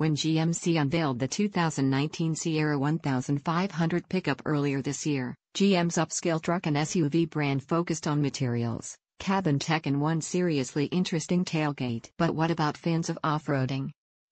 when GMC unveiled the 2019 Sierra 1500 pickup earlier this year. GM's upscale truck and SUV brand focused on materials, cabin tech, and one seriously interesting tailgate. But what about fans of off roading?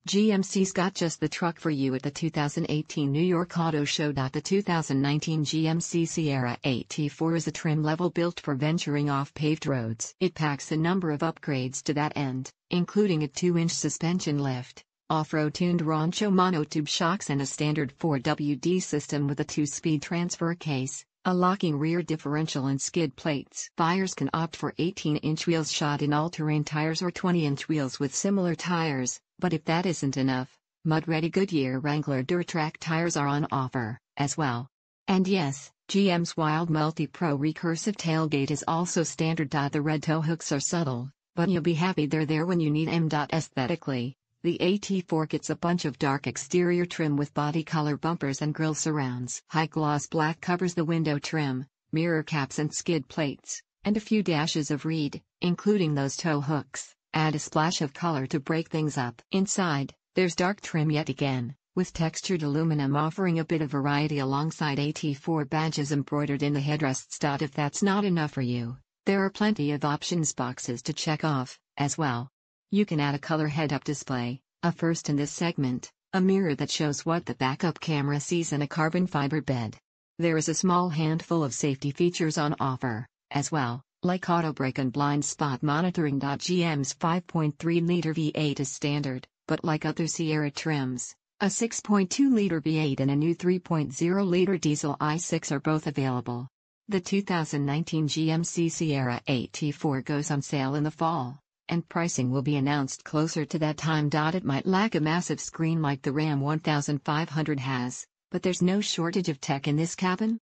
GMC's got just the truck for you at the 2018 New York Auto Show. The 2019 GMC Sierra t 4 is a trim level built for venturing off paved roads. It packs a number of upgrades to that end, including a 2 inch suspension lift off-road tuned Rancho monotube shocks and a standard 4WD system with a two-speed transfer case, a locking rear differential and skid plates. Buyers can opt for 18-inch wheels shod in all-terrain tires or 20-inch wheels with similar tires, but if that isn't enough, mud-ready Goodyear Wrangler DuraTrack tires are on offer, as well. And yes, GM's Wild Multi-Pro recursive tailgate is also standard. The red toe hooks are subtle, but you'll be happy they're there when you need them. Aesthetically, the AT4 gets a bunch of dark exterior trim with body color bumpers and grille surrounds. High gloss black covers the window trim, mirror caps and skid plates, and a few dashes of reed, including those tow hooks, add a splash of color to break things up. Inside, there's dark trim yet again, with textured aluminum offering a bit of variety alongside AT4 badges embroidered in the headrests. If that's not enough for you, there are plenty of options boxes to check off, as well. You can add a color head-up display, a first in this segment, a mirror that shows what the backup camera sees in a carbon fiber bed. There is a small handful of safety features on offer, as well, like auto brake and blind spot monitoring. GM's 5.3-liter V8 is standard, but like other Sierra trims, a 6.2-liter V8 and a new 3.0-liter diesel i6 are both available. The 2019 GMC Sierra AT4 goes on sale in the fall and pricing will be announced closer to that time. It might lack a massive screen like the Ram 1500 has, but there's no shortage of tech in this cabin,